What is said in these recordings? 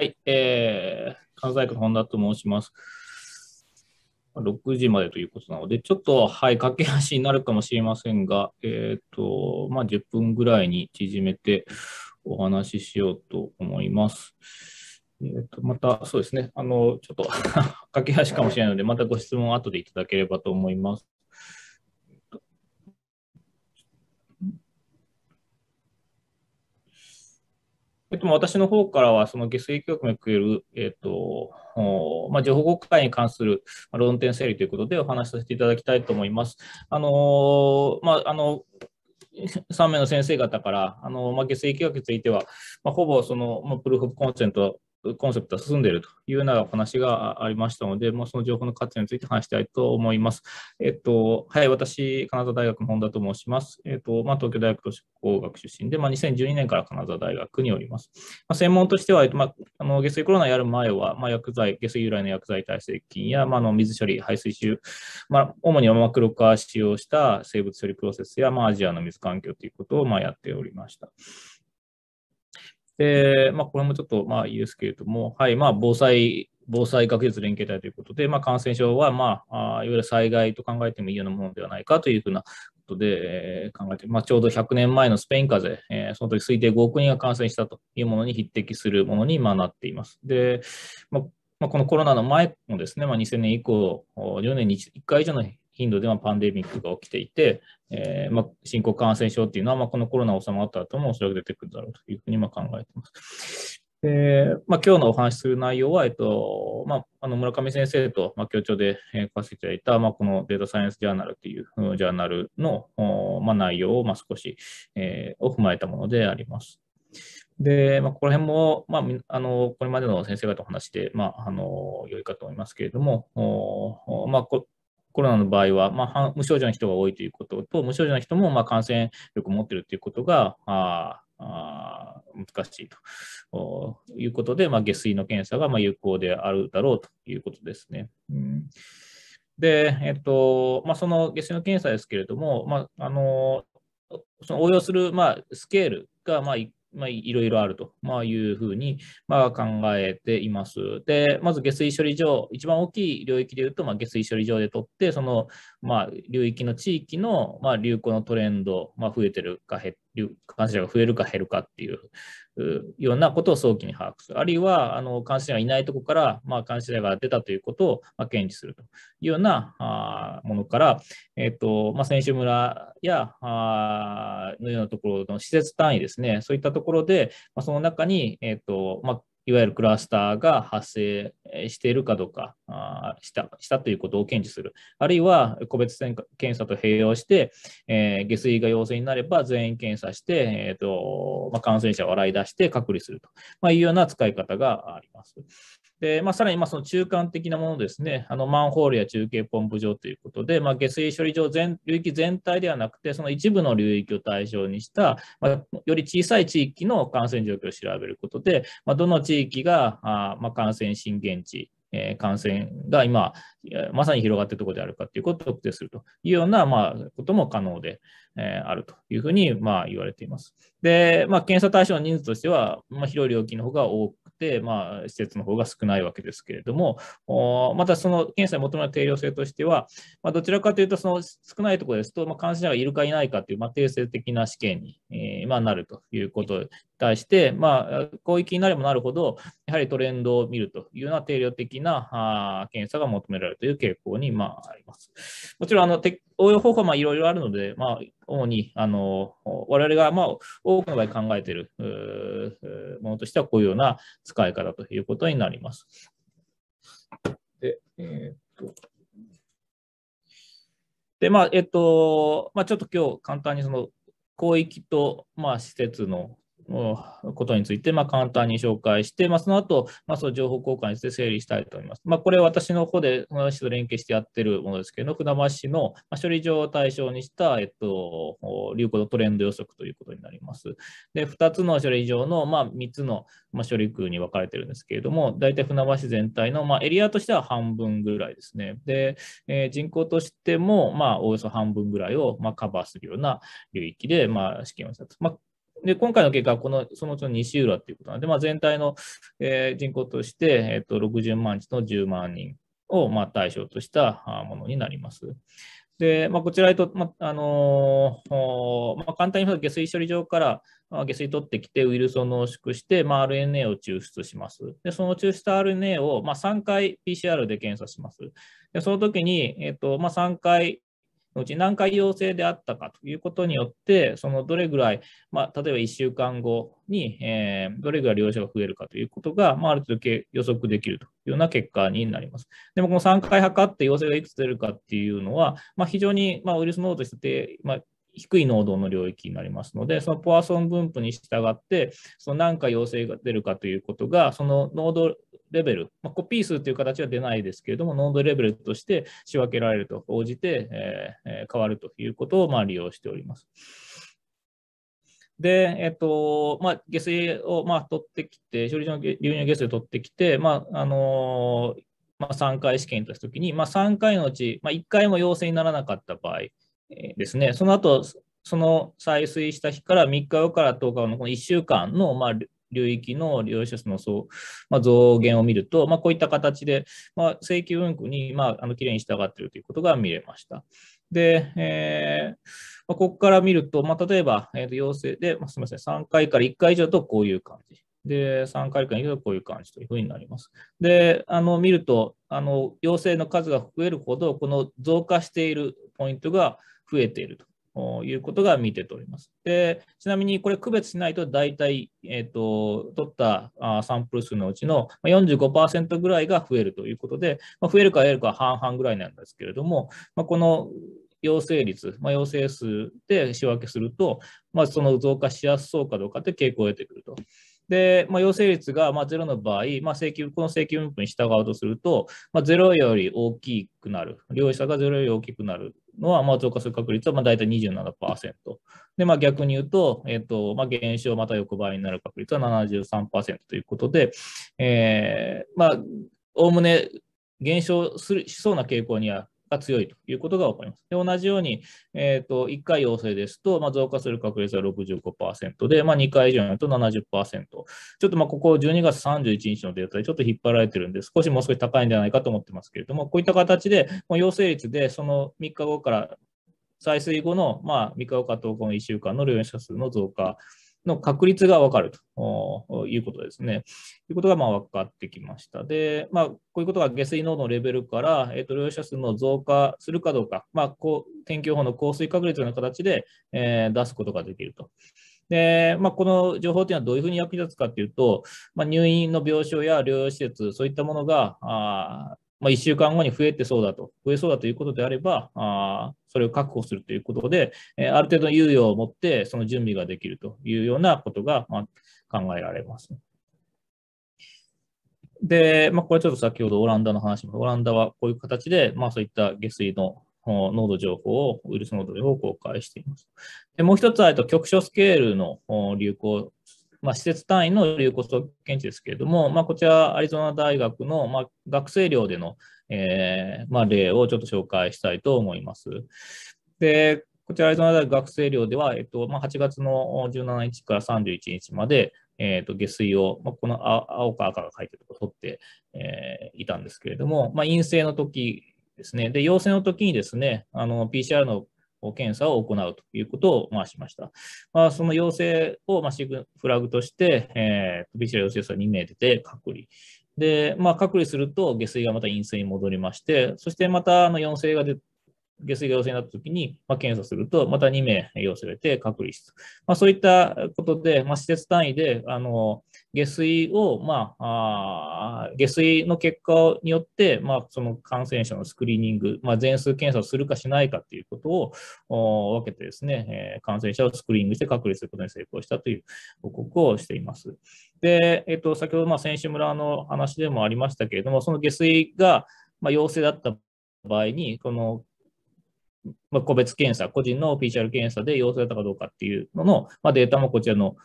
はい、えー、関西区の本田と申します。6時までということなので、ちょっと、はい、駆け足になるかもしれませんが、えっ、ー、と、まあ、10分ぐらいに縮めてお話ししようと思います。えーと、とまた、そうですね、あの、ちょっと 駆け足かもしれないので、またご質問後でいただければと思います。えっと、私の方からは、その下水規育における、えっと、まあ、情報国開に関する論点整理ということでお話しさせていただきたいと思います。あのまあ、あの、3名の先生方から、あの、まあ、下水規育については、まあ、ほぼその、まあ、プルーフ・コンセントコンセプトは進んでいるというようなお話がありましたので、まあ、その情報の活用について話したいと思います。えっと、はい、私、金沢大学の本田と申します。えっと、まあ、東京大学都市工学出身で、まあ、2012年から金沢大学におります。まあ、専門としては、まあ、あの下水コロナやる前は、まあ、薬剤、下水由来の薬剤耐性菌や、まあの水処理、排水臭、まあ、主にマクロ化使用した生物処理プロセスや、まあ、アジアの水環境ということを、まあ、やっておりました。で、まあ、これもちょっとまあいいですけれども、はい、まあ、防災、防災学術連携体ということで、まあ、感染症は、まあ、いわゆる災害と考えてもいいようなものではないかというふうなことで、えー、考えて、まあ、ちょうど100年前のスペイン風邪、えー、その時推定5億人が感染したというものに匹敵するものに今なっています。で、まあまあ、このコロナの前もですね、まあ、2000年以降、10年に1回以上のインドではパンデミックが起きていて、えー、まあ、新興感染症っていうのは、まあ、このコロナ収まった後もおそらく出てくるだろうというふうにま考えています。でまあ、今日のお話しする内容は、えっとまあ、あの村上先生と、まあ、協調で書かせていただいた、まあ、このデータサイエンスジャーナルというジャーナルの、まあ、内容を、まあ、少し、えー、を踏まえたものであります。で、まあ、ここら辺も、まあ、あのこれまでの先生方の話で、まあ、あの良いかと思いますけれども、まあ、こコロナの場合は、まあ、無症状の人が多いということと、無症状の人もまあ感染力を持っているということが、ああ難しいということで、まあ、下水の検査がまあ有効であるだろうということですね。うんで、えっとまあ、その下水の検査ですけれども、まあ、あのその応用する、まあ、スケールが、まあ、まあ、いろいろあると、まあ、いうふうに、まあ、考えています。で、まず下水処理場、一番大きい領域でいうと、まあ、下水処理場でとって、その、まあ、領域の地域の、まあ、流行のトレンド、まあ、増えてるか減感染者が増えるか減るかっていうようなことを早期に把握する。あるいは、あの感染者がいないところから、まあ、感染者が出たということを、まあ、検知するというようなあものから、えっ、ー、とまあ、選手村やあのようなところの施設単位ですね、そういったところで、まあ、その中に、えっ、ー、とまあ、いわゆるクラスターが発生しているかどうかしたしたということを検知する、あるいは個別検査と併用して、えー、下水が陽性になれば全員検査して、えーとまあ、感染者を洗い出して隔離すると、まあ、いうような使い方があります。で、まあ、さらにまその中間的なものですね、あのマンホールや中継ポンプ場ということで、まあ、下水処理場全流域全体ではなくて、その一部の流域を対象にした、まあ、より小さい地域の感染状況を調べることで、まどの地域があ、ま感染震源地、え感染が今、まさに広がっているところであるかということを特定するというような、まあ、ことも可能で、えあるというふうに、まあ、言われています。で、まあ、検査対象の人数としては、まあ、広い領域の方が多く、まあ、施設の方が少ないわけですけれども、またその検査に求める定量性としては、まあ、どちらかというと、その少ないところですと、まあ、感染者がいるかいないかという、まあ、定性的な試験に、えーまあ、なるということに対して、まあ、広域になればなるほど、やはりトレンドを見るというような定量的なあ検査が求められるという傾向に、まあ、あります。もちろんあの、応用方法はいろいろあるので、まあ、主にあの我々がまあ多くの場合考えているものとしてはこういうような使い方ということになります。で、えー、っとで、まあ、えっと、まあ、ちょっと今日簡単にその広域と、まあ、施設のことについて、まあ、簡単に紹介して、まあ、その後、まあ、その情報交換について整理したいと思います。まあ、これ私の方で船橋市と連携してやってるものですけど、船橋市の処理場を対象にした、えっと、流行のトレンド予測ということになります。で、2つの処理場の、まあ、3つの処理区に分かれてるんですけれども、大体船橋全体の、まあ、エリアとしては半分ぐらいですね。で、えー、人口としても、まあ、およそ半分ぐらいを、まあ、カバーするような領域で、まあ、試験をしたと。まあで、今回の結果はこの、そのうちの西浦っていうことなので、まあ、全体の、えー、人口として、えっ、ー、と、60万人の10万人を、まあ、対象としたものになります。で、まあ、こちらへと、まあ、あのー、まあ、簡単に言うと下水処理場から下水取ってきてウイルスを濃縮して、まあ、RNA を抽出します。で、その抽出した RNA を、まあ、3回 PCR で検査します。で、その時に、えっ、と、まあ、3回のうち何回陽性であったかということによって、そのどれぐらい、まあ、例えば1週間後に、えー、どれぐらい療養者が増えるかということが、まあ、ある程度予測できるというような結果になります。でも、この3回測って陽性がいくつ出るかっていうのは、まあ、非常に、まあ、ウイルス濃度として、まあ、低い濃度の領域になりますので、そのポアソン分布に従って、その何回陽性が出るかということが、その濃度レベル、まあ、コピー数という形は出ないですけれども、濃度レベルとして仕分けられると応じて、えー、変わるということをまあ利用しております。で、えっと、まあ、下水を、まあ、取ってきて、処理場の流入下水を取ってきて、まあ、あのー、まあ、3回試験としたときに、まあ、3回のうち、まあ、1回も陽性にならなかった場合ですね、その後、その採水した日から3日後から10日後のこの1週間の、まあ、領域の利用者数のまあ、増減を見ると、まあ、こういった形で、まあ、正規運行に、まあ、あのきれいに従っているということが見れました。で、えーまあ、ここから見ると、まあ、例えば、えー、とで、まあ、すみません、3回から1回以上とこういう感じ。で、3回回以上こういう感じというふうになります。で、あの見ると、あの陽性の数が増えるほど、この増加しているポイントが増えているということが見て取れます。でちなみにこれ区別しないと大体、えーと、取ったサンプル数のうちの45%ぐらいが増えるということで、まあ、増えるか減るか半々ぐらいなんですけれども、まあ、この陽性率、まあ、陽性数で仕分けすると、まあ、その増加しやすそうかどうかって傾向を得てくると。で、まあ、陽性率がまあ0の場合、まあ、請求この請求分布に従うとすると、まあ、0より大きくなる、両者が0より大きくなるのは、まあ、増加する確率はまあ大体27%。で、まあ、逆に言うと、えっ、ー、とまあ、減少また横ばいになる確率は73%ということで、えー、まあ、おおむね減少するしそうな傾向にはが強いということが分かります。で同じように、えーと、1回陽性ですと、まあ、増加する確率は65%で、まあ、2回以上になると70%。ちょっとまあここ12月31日のデータでちょっと引っ張られてるんで、少しもう少し高いんじゃないかと思ってますけれども、こういった形で、もう陽性率でその3日後から再水後の、まあ、3日後か10日後の1週間の療養者数の増加の確率が分かるということですね。ということがまあ分かってきました。で、まあ、こういうことが下水濃度のレベルから、えー、と療養者数の増加するかどうか、まあ、こう天気予報の降水確率の形で、えー、出すことができると。で、まあ、この情報というのはどういうふうに役立つかというと、まあ、入院の病床や療養施設、そういったものが、あまあ、1週間後に増えてそうだと、増えそうだということであれば、あそれを確保するということで、えある程度の猶予を持って、その準備ができるというようなことが、まあ、考えられます。で、まあ、これちょっと先ほどオランダの話も、オランダはこういう形で、まあ、そういった下水の濃度情報を、ウイルス濃度情報を公開しています。でもう一つは、局所スケールの流行まあ、施設単位の流行測検知ですけれども、まあ、こちら、アリゾナ大学の、まあ、学生寮での、えーまあ、例をちょっと紹介したいと思います。でこちら、アリゾナ大学学生寮では、えっとまあ、8月の17日から31日まで、えー、と下水を、まあ、この青か赤が書いてるところを取って、えー、いたんですけれども、まあ、陰性の時ですね、で陽性の時にですね、あの PCR の検査を行うということを、まあ、しました。まあ、その陽性を、まあ、シグフラグとして、えー、PCR 陽性者2名出て隔離。で、まあ、隔離すると下水がまた陰性に戻りまして、そしてまたあの陽性が出下水が陽性になった時に、まあ、検査すると、また2名陽性が隔離室。まあ、そういったことで、まあ、施設単位で、あの、下水を、まあ、あ下水の結果によって、まあ、その感染者のスクリーニング、まあ、全数検査をするかしないかということを分けてですね、えー、感染者をスクリーニングして隔離することに成功したという報告をしています。で、えっと、先ほど、まあ、選手村の話でもありましたけれども、その下水が、まあ、陽性だった場合に、このまあ、個別検査、個人の PCR 検査で陽性だったかどうかっていうのの、まあ、データもこちらの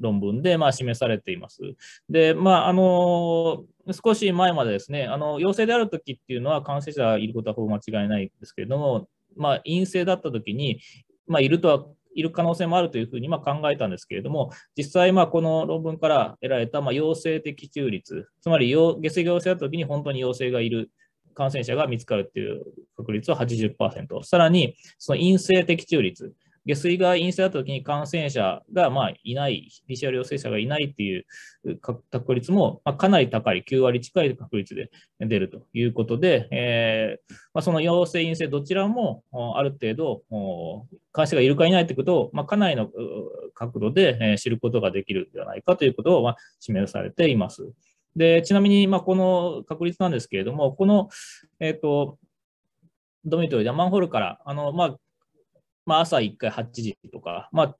論文でまあ示されています。で、まあ、あの少し前までですね、あの陽性であるときっていうのは感染者いることはほぼ間違いないんですけれども、まあ、陰性だったときに、まあ、いるとは、いる可能性もあるというふうにま考えたんですけれども、実際、この論文から得られたま陽性的中率、つまり下水陽性だったときに本当に陽性がいる感染者が見つかるという確率は80%。さらに、その陰性的中率。下水が陰性だった時に感染者がまいない、PCR 陽性者がいないっていう確率もかなり高い、9割近い確率で出るということで、えー、まあ、その陽性、陰性どちらもある程度、感染がいるかいないということを、まあ、かなりの角度で知ることができるんではないかということを示されています。で、ちなみに、まあ、この確率なんですけれども、この、えっ、ー、と、ドミトリーでマンホールから、あの、まあ、まあ、朝1回8時とか、まあ、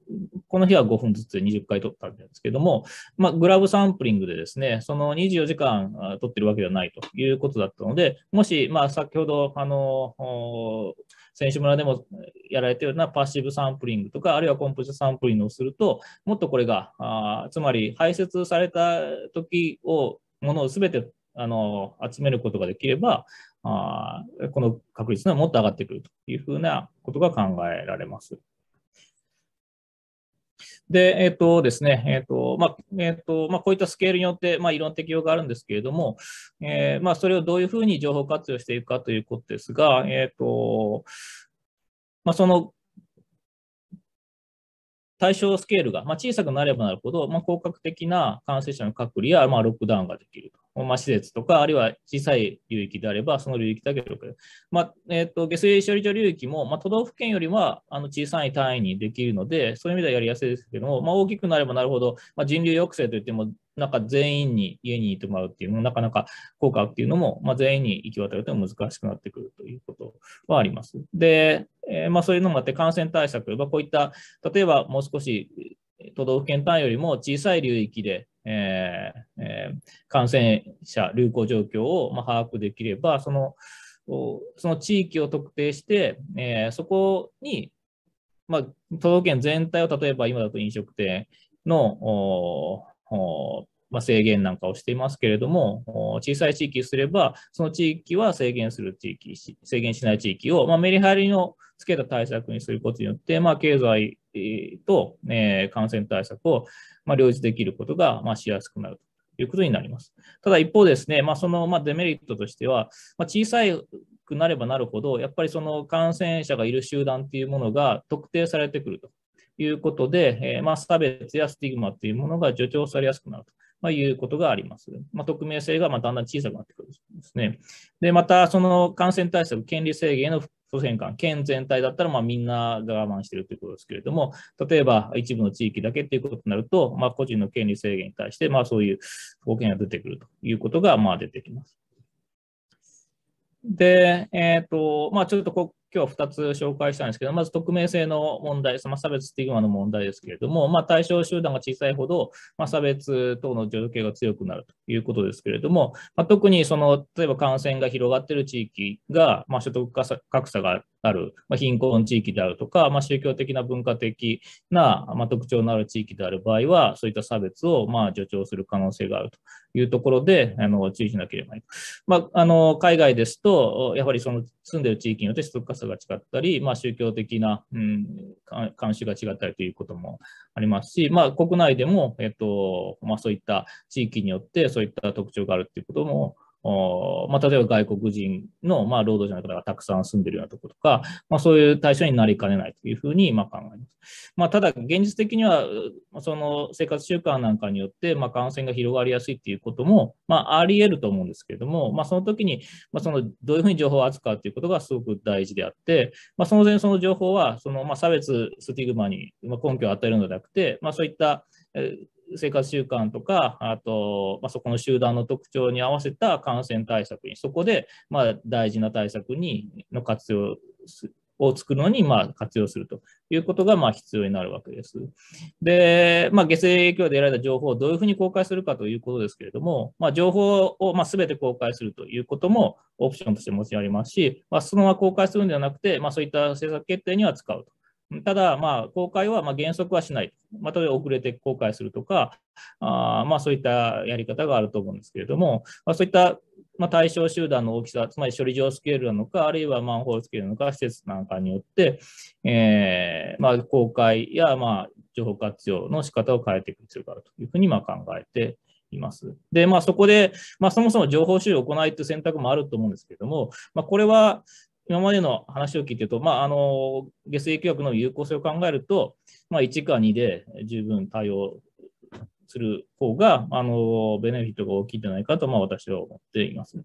この日は5分ずつ20回取ったんですけども、まあ、グラブサンプリングでですね、その24時間取ってるわけではないということだったので、もし、まあ、先ほど、あの、選手村でもやられるようなパッシブサンプリングとか、あるいはコンプョンサンプリングをすると、もっとこれが、あつまり排泄された時をものをすべてあの集めることができればあ、この確率はもっと上がってくるというふうなことが考えられます。で、えっ、ー、とですね、えっ、ー、と、まあ、えっ、ー、と、まあ、こういったスケールによって、まあ、いろんな適用があるんですけれども、えまあ、それをどういうふうに情報活用していくかということですが、えっ、と、まあ、その対象スケールが、まあ、小さくなればなるほど、まあ、広角的な感染者の隔離や、まあ、ロックダウンができると。まあ、施設とか、あるいは小さい流域であれば、その流域だけでまあえっと、下水処理場流域も、まあ、都道府県よりはあの小さい単位にできるので、そういう意味ではやりやすいですけども、まあ、大きくなればなるほど、まあ、人流抑制といっても、なんか全員に家にいてもらうっていうのも、なかなか効果っていうのも、まあ、全員に行き渡ると難しくなってくるということはあります。で、えー、まあ、そういうのもあって、感染対策、まあ、こういった、例えばもう少し都道府県単位よりも小さい流域で、えーえー、感染者、流行状況を、ま把握できれば、そのその地域を特定して、えー、そこに、まあ、都道府県全体を例えば今だと飲食店のまあ、制限なんかをしていますけれども、小さい地域すれば、その地域は制限する地域、制限しない地域を、まあ、メリハリのつけた対策にすることによって、まあ、経済と、え感染対策を、ま両立できることが、ましやすくなるということになります。ただ一方ですね、まその、まデメリットとしては、ま小さいくなればなるほど、やっぱりその感染者がいる集団っていうものが特定されてくるということで、えま差別やスティグマっていうものが助長されやすくなると。まあ、いうことがあります。まあ、匿名性がまだんだん小さくなってくるんですね。で、また、その感染対策、権利制限への祖先管、県全体だったらまあみんなが我慢しているということですけれども、例えば一部の地域だけということになると、まあ、個人の権利制限に対してまあそういう保険が出てくるということがまあ出てきます。で、えっ、ー、とまあ、ちょっとこ今日2つ紹介したんですけど、まず匿名性の問題、まあ、差別スティグマの問題ですけれども、まあ、対象集団が小さいほど、まあ、差別等の状況が強くなるということですけれども、ま特にその例えば感染が広がっている地域が、ま所得格差がある、まあ、貧困地域であるとか、まあ、宗教的な文化的な、まあ、特徴のある地域である場合は、そういった差別をまあ助長する可能性があるというところで、あの注意しなければいけない。まあ、あの海外ですと、やはりその住んでる地域によって所得格差が違ったり、まあ、宗教的な、うん、慣習が違ったりということもありますし、まあ、国内でも、えっとまあ、そういった地域によってそういった特徴があるということも、うんまあ、例えば外国人の、まあ、労働者の方がたくさん住んでるようなところとか、まあ、そういう対象になりかねないというふうに、ま考えます。まあ、ただ、現実的には、その生活習慣なんかによって、ま感染が広がりやすいっていうことも、まあ、り得ると思うんですけれども、まその時に、まそのどういうふうに情報を扱うということがすごく大事であって、まその前その情報は、その、ま差別、スティグマに根拠を与えるのではなくて、まそういった、生活習慣とか、あと、まあ、そこの集団の特徴に合わせた感染対策に、そこで、まあ、大事な対策にの活用を作るのに、まあ、活用するということが、まあ、必要になるわけです。で、まあ、下水影響で得られた情報をどういうふうに公開するかということですけれども、まあ、情報を、まあ、全て公開するということもオプションとして持ち上げありますし、まあ、そのまま公開するんではなくて、まあ、そういった政策決定には使うと。ただ、まあ、公開はま原則はしない、まえば遅れて公開するとか、あまあ、そういったやり方があると思うんですけれども、まあ、そういったま対象集団の大きさ、つまり処理場スケールなのか、あるいはマンホールスケールなのか、施設なんかによって、えー、ま公開やま情報活用の仕方を変えていく必要があるというふうにま考えています。で、まあ、そこで、まあ、そもそも情報収集を行いという選択もあると思うんですけれども、まあ、これは、今までの話を聞いてると、まあ、あの下水教育の有効性を考えると、まあ、1か2で十分対応する方があのベネフィットが大きいんじゃないかと、まあ、私は思っています。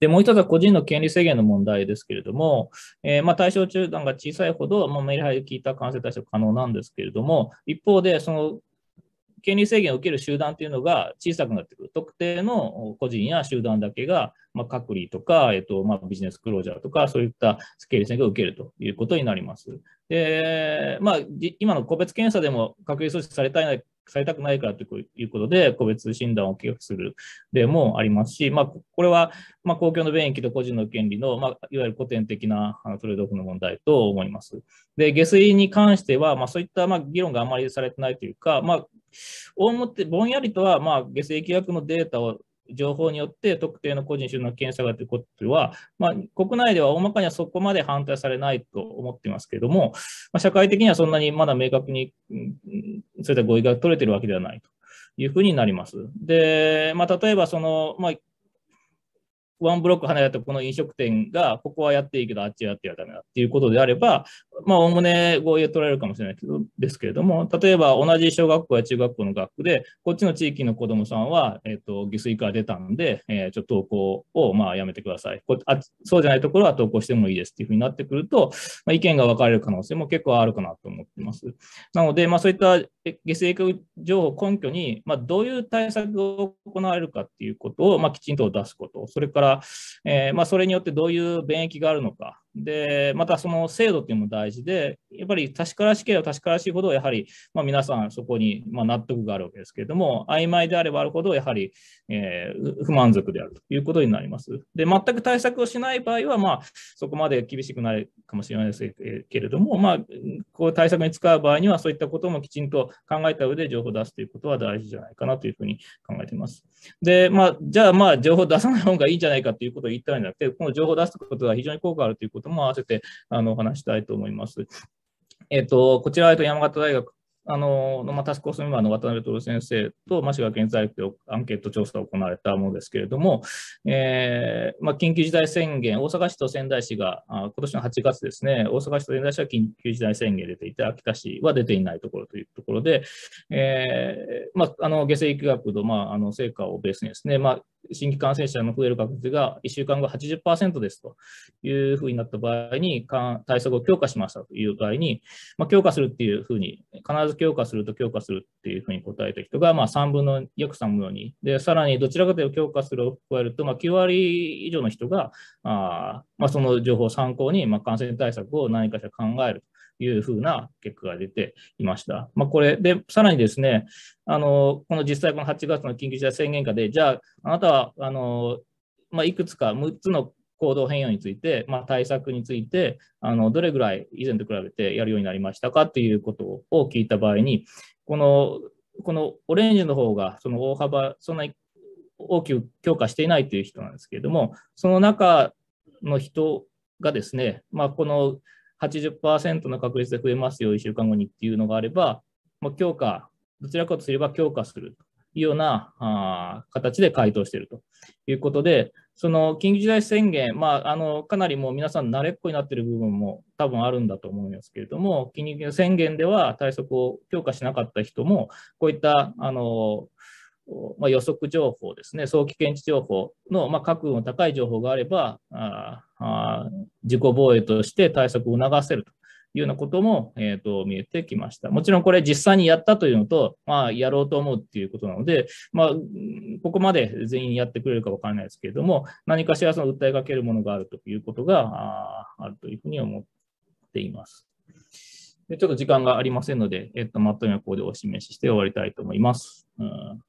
でもう一つは個人の権利制限の問題ですけれども、えー、まあ対象中断が小さいほど、まあ、メリハリ効いた感染対策可能なんですけれども、一方で、その権利制限を受ける集団というのが小さくなってくる。特定の個人や集団だけが、まあ、隔離とか、えっとまあ、ビジネスクロージャーとか、そういった権利制限を受けるということになります。で、まあ、今の個別検査でも隔離措置されたいされたくないからということで、個別診断を拒否する例もありますし、まあ、これは、ま公共の便益と個人の権利の、まいわゆる古典的なトレードオフの問題と思います。で、下水に関しては、まそういった、ま議論があまりされてないというか、まってぼんやりとは、まあ、下世規約のデータを情報によって特定の個人収納検査がということは、まあ、国内では大まかにはそこまで反対されないと思っていますけれども、まあ、社会的にはそんなにまだ明確に、うん、そういった合意が取れているわけではないというふうになります。で、まあ、例えばその、まあ、ワンブロック離れたこの飲食店が、ここはやっていいけど、あっちはやってはだめだっていうことであれば、まあ、おおむね合意を取られるかもしれないけど、ですけれども、例えば同じ小学校や中学校の学区で、こっちの地域の子どもさんは、えっ、ー、と、下水から出たんで、えー、ちょっと登校を、まあ、やめてくださいこあ。そうじゃないところは登校してもいいですっていうふうになってくると、まあ、意見が分かれる可能性も結構あるかなと思ってます。なので、まあ、そういった下水化情報根拠に、まあ、どういう対策を行われるかっていうことを、まあ、きちんと出すこと、それから、えーまあ、それによってどういう便益があるのか、で、またその制度っていうのも大事で、やっぱり確からしければ確からしいほど、やはり、まあ、皆さんそこに、ま納得があるわけですけれども、曖昧であればあるほど、やはり、えー、不満足であるということになります。で、全く対策をしない場合は、まあ、そこまで厳しくないかもしれないですけれども、まあ、こう対策に使う場合には、そういったこともきちんと考えた上で情報を出すということは大事じゃないかなというふうに考えています。で、まあ、じゃあ、まあ、情報を出さない方がいいんじゃないかということを言ったんじゃなくて、この情報を出すことが非常に効果あるということことも合わせてあのお話したいと思います。えっ、と、こちら、は山形大学あのまあ、タスクースメンバーの渡辺徹先生と、まあ、滋賀県在学でアンケート調査が行われたものですけれども、えーまあ、緊急事態宣言、大阪市と仙台市が、あ今年の8月ですね、大阪市と仙台市は緊急事態宣言出ていて、秋田市は出ていないところというところで、えーまあ、あの下水育学の,、まあ、あの成果をベースにですね、まあ、新規感染者の増える確率が1週間後80%ですというふうになった場合に、対策を強化しましたという場合に、まあ、強化するっていうふうに、必ず強化すると強化するっていうふうに答えた人が、まあ、3分の、約3分の2。で、さらにどちらかというと強化するを加えると、まあ、9割以上の人が、あまあ、その情報を参考に、まあ、感染対策を何かしら考えるいうふうな結果が出ていました。まあ、これで、さらにですね、あのこの実際、この8月の緊急事態宣言下で、じゃあ、あなたはあの、まあ、いくつか6つの行動変容について、まあ、対策についてあの、どれぐらい以前と比べてやるようになりましたかということを聞いた場合に、このこのオレンジの方がその大幅、そんなに大きく強化していないという人なんですけれども、その中の人がですね、まあ、この80%の確率で増えますよ、1週間後にっていうのがあれば、もう強化、どちらかとすれば強化するというようなあ形で回答しているということで、その緊急事態宣言、まあ、あのかなりもう皆さん慣れっこになっている部分も多分あるんだと思いますけれども、緊急事態宣言では対策を強化しなかった人も、こういったあの、まあ、予測情報ですね、早期検知情報の、まあ、確の高い情報があれば、ああ自己防衛として対策を促せるというようなことも、えーと、見えてきました。もちろんこれ実際にやったというのと、まあ、やろうと思うっていうことなので、まあ、ここまで全員やってくれるか分からないですけれども、何かしらその訴えかけるものがあるということがあるというふうに思っています。でちょっと時間がありませんので、えっと、まとめはここでお示しして終わりたいと思います。うん